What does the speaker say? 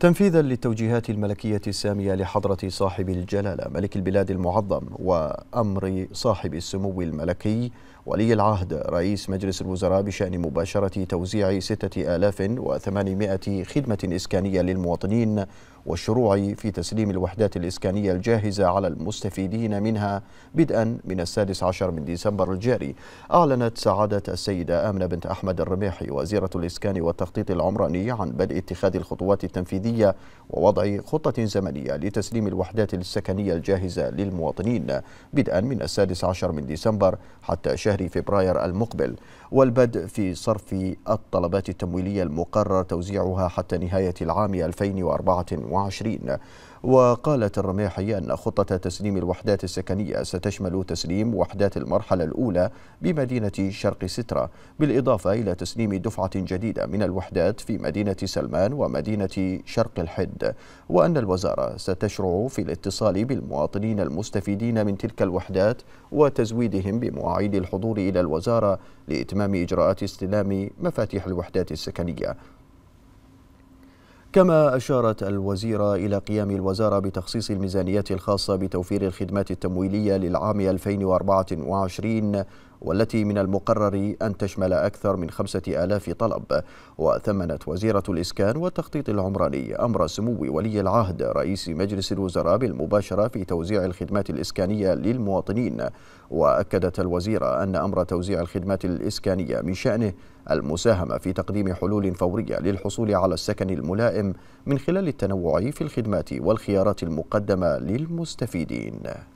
تنفيذا للتوجيهات الملكية السامية لحضرة صاحب الجلالة ملك البلاد المعظم وأمر صاحب السمو الملكي ولي العهد رئيس مجلس الوزراء بشأن مباشرة توزيع 6800 خدمة إسكانية للمواطنين والشروع في تسليم الوحدات الإسكانية الجاهزة على المستفيدين منها بدءا من السادس عشر من ديسمبر الجاري أعلنت سعادة السيدة آمنة بنت أحمد الرميحي وزيرة الإسكان والتخطيط العمراني عن بدء اتخاذ الخطوات التنفيذية التنفيذية ووضع خطة زمنية لتسليم الوحدات السكنية الجاهزة للمواطنين بدءا من السادس عشر من ديسمبر حتى شهر فبراير المقبل والبدء في صرف الطلبات التمويلية المقرر توزيعها حتى نهاية العام 2024 وقالت الرماحي أن خطة تسليم الوحدات السكنية ستشمل تسليم وحدات المرحلة الأولى بمدينة شرق سترة بالإضافة إلى تسليم دفعة جديدة من الوحدات في مدينة سلمان ومدينة شرق الحد وأن الوزارة ستشرع في الاتصال بالمواطنين المستفيدين من تلك الوحدات وتزويدهم بمواعيد الحضور إلى الوزارة لإتمام إجراءات استلام مفاتيح الوحدات السكنية كما أشارت الوزيرة إلى قيام الوزارة بتخصيص الميزانيات الخاصة بتوفير الخدمات التمويلية للعام 2024 والتي من المقرر أن تشمل أكثر من خمسة آلاف طلب وثمنت وزيرة الإسكان والتخطيط العمراني أمر سمو ولي العهد رئيس مجلس الوزراء بالمباشرة في توزيع الخدمات الإسكانية للمواطنين وأكدت الوزيرة أن أمر توزيع الخدمات الإسكانية من شأنه المساهمة في تقديم حلول فورية للحصول على السكن الملائم من خلال التنوع في الخدمات والخيارات المقدمة للمستفيدين